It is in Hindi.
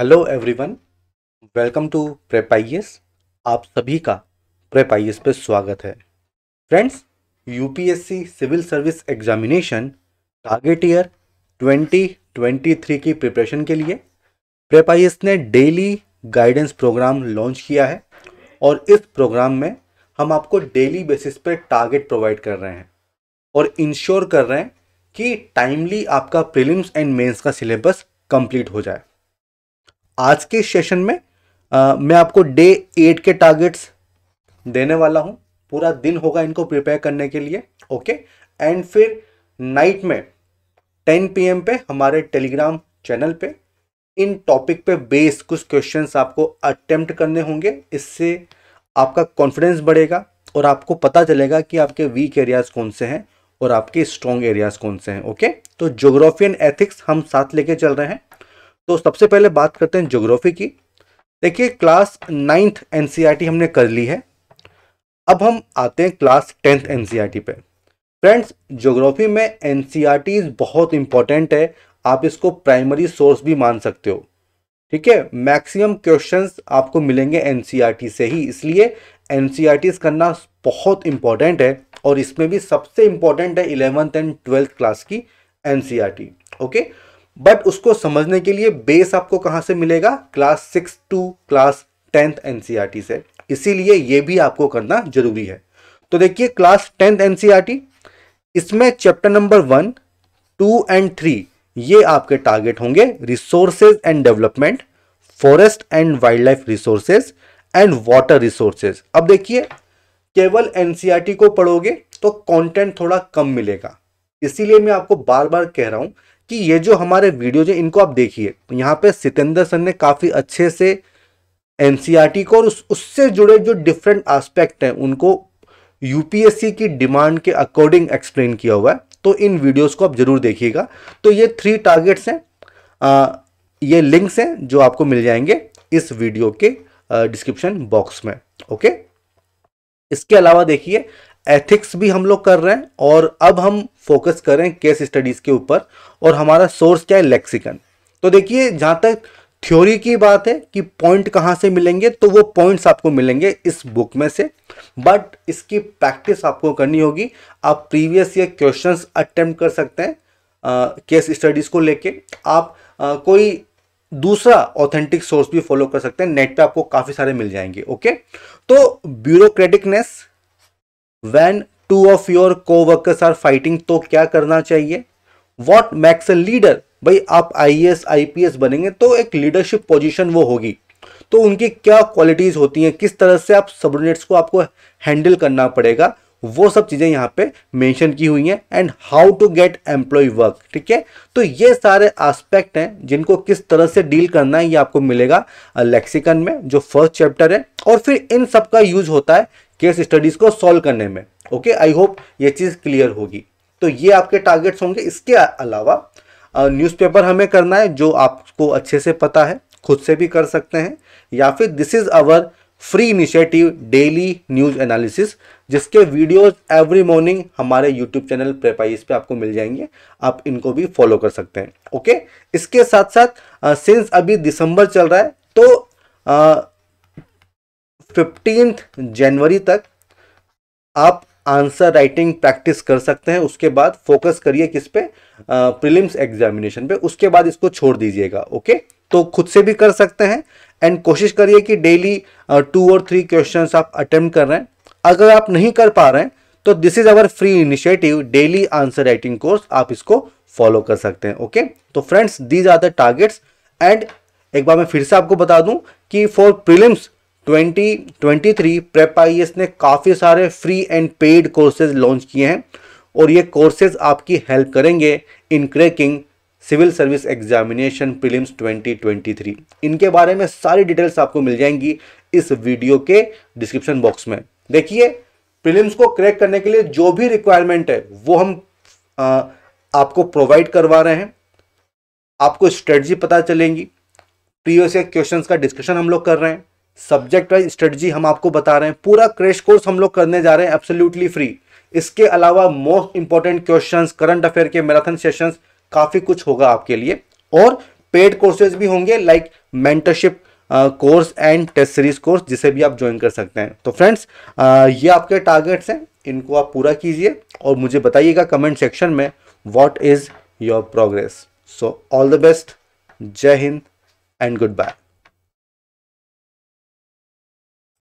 hello everyone welcome to PrepIAS आप सभी का प्रेपाइएस e पे स्वागत है friends UPSC civil service examination target year 2023 की प्रिपरेशन के लिए प्रेपाइएस e ने डेली गाइडेंस प्रोग्राम लॉन्च किया है और इस प्रोग्राम में हम आपको डेली बेसिस पर टारगेट प्रोवाइड कर रहे हैं और इंश्योर कर रहे हैं कि टाइमली आपका प्रिलिम्स एंड मेंस का सिलेबस कंप्लीट हो जाए आज के सेशन में आ, मैं आपको डे एट के टारगेट्स देने वाला हूँ पूरा दिन होगा इनको प्रिपेयर करने के लिए ओके एंड फिर नाइट में टेन पी पे हमारे टेलीग्राम चैनल पे इन टॉपिक पे बेस कुछ क्वेश्चंस आपको अटेम्प्ट करने होंगे इससे आपका कॉन्फिडेंस बढ़ेगा और आपको पता चलेगा कि आपके वीक एरियाज़ कौन से हैं और आपके स्ट्रॉन्ग एरियाज़ कौन से हैं ओके तो जोग्राफी एंड एथिक्स हम साथ लेके चल रहे हैं तो सबसे पहले बात करते हैं जोग्राफी की देखिए क्लास नाइन्थ एन हमने कर ली है अब हम आते हैं क्लास टेंथ एन पे फ्रेंड्स जोग्राफी में एन e बहुत इंपॉर्टेंट है आप इसको प्राइमरी सोर्स भी मान सकते हो ठीक है मैक्सिमम क्वेश्चंस आपको मिलेंगे एन e से ही इसलिए एन e करना बहुत इंपॉर्टेंट है और इसमें भी सबसे इंपॉर्टेंट है इलेवंथ एंड ट्वेल्थ क्लास की एन ओके बट उसको समझने के लिए बेस आपको कहाँ से मिलेगा class six to class tenth NCERT से इसीलिए ये भी आपको करना जरूरी है तो देखिए क्लास टेंथ एनसीईआरटी इसमें chapter number one two and three ये आपके टारगेट होंगे resources and development forest and wildlife resources and water resources अब देखिए केवल एनसीआरटी e को पढ़ोगे तो कंटेंट थोड़ा कम मिलेगा इसीलिए मैं आपको बार बार कह रहा हूं कि ये जो हमारे वीडियो जो इनको आप देखिए तो यहाँ पे सितेंद्र सर ने काफ़ी अच्छे से एन e को और उस, उससे जुड़े जो डिफरेंट आस्पेक्ट हैं उनको यूपीएससी की डिमांड के अकॉर्डिंग एक्सप्लेन किया हुआ है तो इन वीडियोस को आप जरूर देखिएगा तो ये थ्री टारगेट्स हैं आ, ये लिंक्स हैं जो आपको मिल जाएंगे इस वीडियो के डिस्क्रिप्शन बॉक्स में ओके इसके अलावा देखिए एथिक्स भी हम लोग कर रहे हैं और अब हम फोकस करें केस स्टडीज़ के ऊपर और हमारा सोर्स क्या है लेक्सिकन तो देखिए जहाँ तक थ्योरी की बात है कि पॉइंट कहाँ से मिलेंगे तो वो पॉइंट्स आपको मिलेंगे इस बुक में से बट इसकी प्रैक्टिस आपको करनी होगी आप प्रीवियस ईयर क्वेश्चंस अटेम्प्ट कर सकते हैं केस स्टडीज़ को लेके आप आ, कोई दूसरा ऑथेंटिक सोर्स भी फॉलो कर सकते हैं नेट पे आपको काफ़ी सारे मिल जाएंगे ओके तो bureaucraticness when two of your coworkers are fighting तो क्या करना चाहिए वॉट मैक्स ए लीडर भाई आप आईएएस आईपीएस बनेंगे तो एक लीडरशिप पोजीशन वो होगी तो उनकी क्या क्वालिटीज़ होती हैं किस तरह से आप सबोर्डिनेट्स को आपको हैंडल करना पड़ेगा वो सब चीज़ें यहाँ पे मेंशन की हुई हैं and how to get employ work ठीक है तो ये सारे एस्पेक्ट हैं जिनको किस तरह से डील करना है ये आपको मिलेगा लेक्सिकन में जो फर्स्ट चैप्टर है और फिर इन सब का यूज होता है केस स्टडीज़ को सॉल्व करने में ओके आई होप ये चीज़ क्लियर होगी तो ये आपके टारगेट्स होंगे इसके अलावा न्यूज़पेपर हमें करना है जो आपको अच्छे से पता है खुद से भी कर सकते हैं या फिर this is our free initiative daily news analysis जिसके वीडियोस एवरी मॉर्निंग हमारे यूट्यूब चैनल प्रेपाइस पे आपको मिल जाएंगे आप इनको भी फॉलो कर सकते हैं ओके इसके साथ साथ सिंस अभी दिसंबर चल रहा है तो आ, फिफ्टीन जनवरी तक आप आंसर राइटिंग प्रैक्टिस कर सकते हैं उसके बाद फोकस करिए किस पे प्रीलिम्स एग्जामिनेशन पे उसके बाद इसको छोड़ दीजिएगा ओके तो खुद से भी कर सकते हैं एंड कोशिश करिए कि डेली टू और थ्री क्वेश्चंस आप अटेम्प्ट कर रहे हैं अगर आप नहीं कर पा रहे हैं तो this is our free initiative daily answer writing course आप इसको फॉलो कर सकते हैं ओके तो friends these are the targets and एक बार मैं फिर से आपको बता दूं कि फॉर प्रीलिम्स 2023 प्रेप आई ने काफ़ी सारे free and paid courses launch किए हैं और ये कोर्सेज आपकी हेल्प करेंगे in cracking civil service examination prelims 2023 इनके बारे में सारी डिटेल्स आपको मिल जाएंगी इस वीडियो के डिस्क्रिप्शन बॉक्स में देखिए प्रीलिम्स को क्रैक करने के लिए जो भी रिक्वायरमेंट है वो हम आ, आपको प्रोवाइड करवा रहे हैं आपको स्ट्रेटजी पता चलेंगी प्रीवियस क्वेश्चंस का डिस्कशन हम लोग कर रहे हैं सब्जेक्ट वाइज स्ट्रेटजी हम आपको बता रहे हैं पूरा क्रेश कोर्स हम लोग करने जा रहे हैं एब्सोल्यूटली फ्री इसके अलावा most important question current affair के मैराथन सेशन काफ़ी कुछ होगा आपके लिए और पेड कोर्सेज भी होंगे like mentorship course and test series course जिसे भी आप ज्वाइन कर सकते हैं तो फ्रेंड्स uh, ये आपके टारगेट्स हैं इनको आप पूरा कीजिए और मुझे बताइएगा कमेंट सेक्शन में what is your progress so all the best जय हिंद एंड गुड बाय